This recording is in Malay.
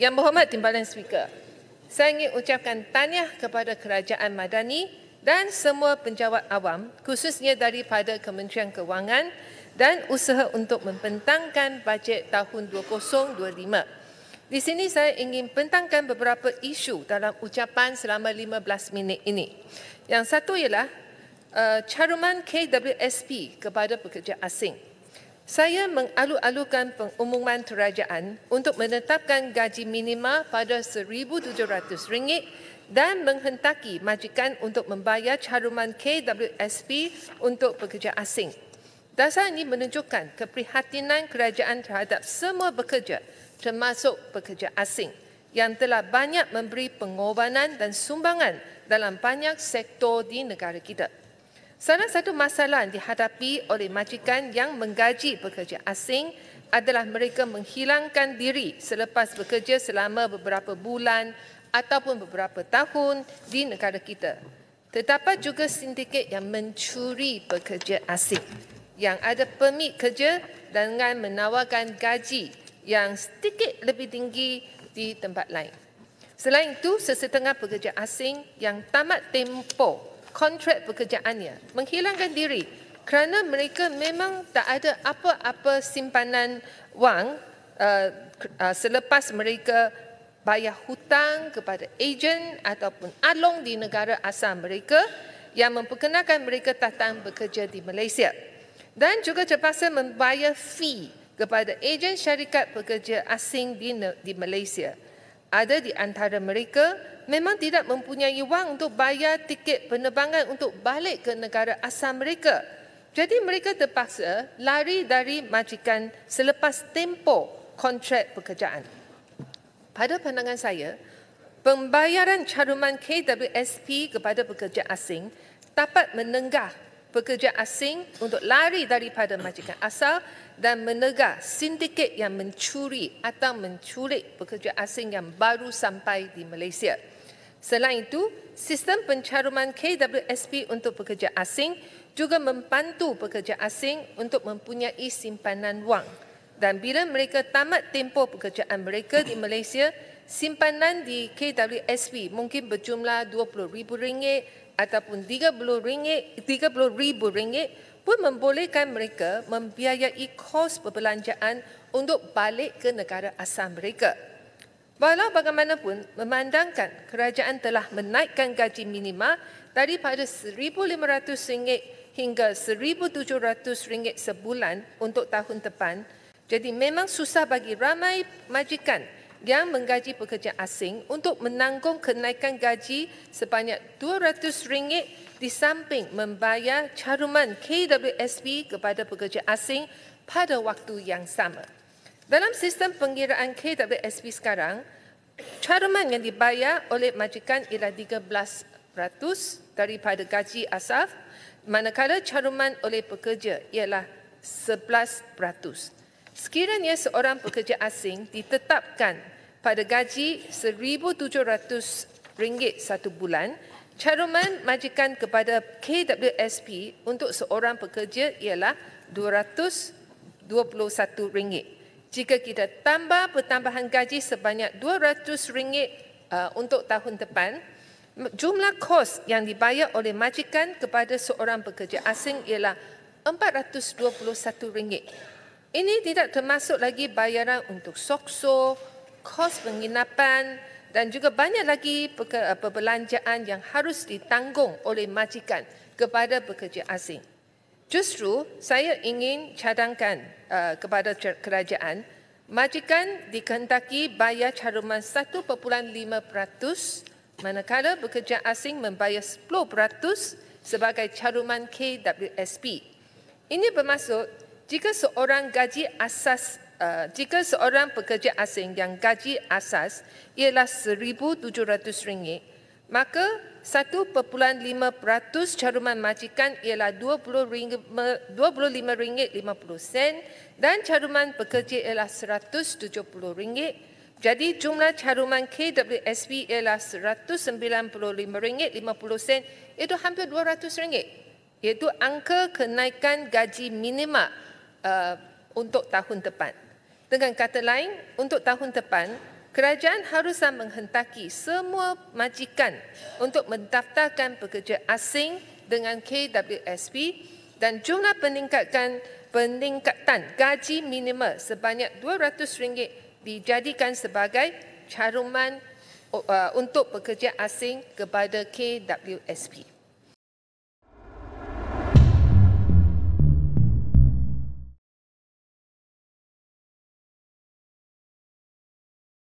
Yang berhormat Timbalan Speaker, saya ingin ucapkan tanya kepada Kerajaan Madani dan semua penjawat awam khususnya daripada Kementerian Kewangan dan usaha untuk membentangkan bajet tahun 2025. Di sini saya ingin pentangkan beberapa isu dalam ucapan selama 15 minit ini. Yang satu ialah uh, caruman KWSP kepada pekerja asing. Saya mengalu-alukan pengumuman kerajaan untuk menetapkan gaji minima pada RM1,700 dan menghentaki majikan untuk membayar caruman KWSP untuk pekerja asing. Dasar ini menunjukkan keprihatinan kerajaan terhadap semua pekerja termasuk pekerja asing yang telah banyak memberi pengorbanan dan sumbangan dalam banyak sektor di negara kita. Salah satu masalah yang dihadapi oleh majikan yang menggaji pekerja asing adalah mereka menghilangkan diri selepas bekerja selama beberapa bulan ataupun beberapa tahun di negara kita. Terdapat juga sindiket yang mencuri pekerja asing yang ada permit kerja dengan menawarkan gaji yang sedikit lebih tinggi di tempat lain. Selain itu, sesetengah pekerja asing yang tamat tempoh kontrak pekerjaannya, menghilangkan diri kerana mereka memang tak ada apa-apa simpanan wang uh, uh, selepas mereka bayar hutang kepada ejen ataupun along di negara asal mereka yang memperkenalkan mereka datang bekerja di Malaysia. Dan juga terpaksa membayar fee kepada ejen syarikat pekerja asing di, di Malaysia. Ada di antara mereka memang tidak mempunyai wang untuk bayar tiket penerbangan untuk balik ke negara asal mereka. Jadi mereka terpaksa lari dari majikan selepas tempo kontrak pekerjaan. Pada pandangan saya, pembayaran caruman KWSP kepada pekerja asing dapat menengah pekerja asing untuk lari daripada majikan asal dan menegak sindiket yang mencuri atau menculik pekerja asing yang baru sampai di Malaysia. Selain itu, sistem pencaruman KWSP untuk pekerja asing juga membantu pekerja asing untuk mempunyai simpanan wang. Dan bila mereka tamat tempoh pekerjaan mereka di Malaysia, simpanan di KWSP mungkin berjumlah rm ringgit ataupun rm ringgit pun membolehkan mereka membiayai kos perbelanjaan untuk balik ke negara asal mereka. Walau bagaimanapun, memandangkan kerajaan telah menaikkan gaji minima daripada RM1,500 hingga RM1,700 sebulan untuk tahun depan, jadi memang susah bagi ramai majikan yang menggaji pekerja asing untuk menanggung kenaikan gaji sebanyak RM200 di samping membayar caruman KWSB kepada pekerja asing pada waktu yang sama. Dalam sistem pengiraan KWSP sekarang, caruman yang dibayar oleh majikan ialah 13% daripada gaji asal, manakala caruman oleh pekerja ialah 11%. Sekiranya seorang pekerja asing ditetapkan pada gaji RM1,700 satu bulan, caruman majikan kepada KWSP untuk seorang pekerja ialah rm ringgit jika kita tambah pertambahan gaji sebanyak RM200 uh, untuk tahun depan, jumlah kos yang dibayar oleh majikan kepada seorang pekerja asing ialah RM421. Ini tidak termasuk lagi bayaran untuk sokso, kos penginapan dan juga banyak lagi uh, perbelanjaan yang harus ditanggung oleh majikan kepada pekerja asing. Justru saya ingin cadangkan uh, kepada kerajaan, majikan dikehendaki bayar caruman 1.5% manakala pekerja asing membayar 10% sebagai caruman KWSP. Ini bermaksud jika seorang gaji asas uh, jika seorang pekerja asing yang gaji asas ialah rm ringgit maka 1.5% caruman majikan ialah RM25.50 dan caruman pekerja ialah RM170. Jadi jumlah caruman KWSP ialah RM195.50 iaitu hampir RM200 iaitu angka kenaikan gaji minima uh, untuk tahun depan. Dengan kata lain, untuk tahun depan, kerajaan haruslah menghentaki semua majikan untuk mendaftarkan pekerja asing dengan KWSP dan jumlah peningkatan peningkatan gaji minima sebanyak RM200 dijadikan sebagai caruman uh, untuk pekerja asing kepada KWSP.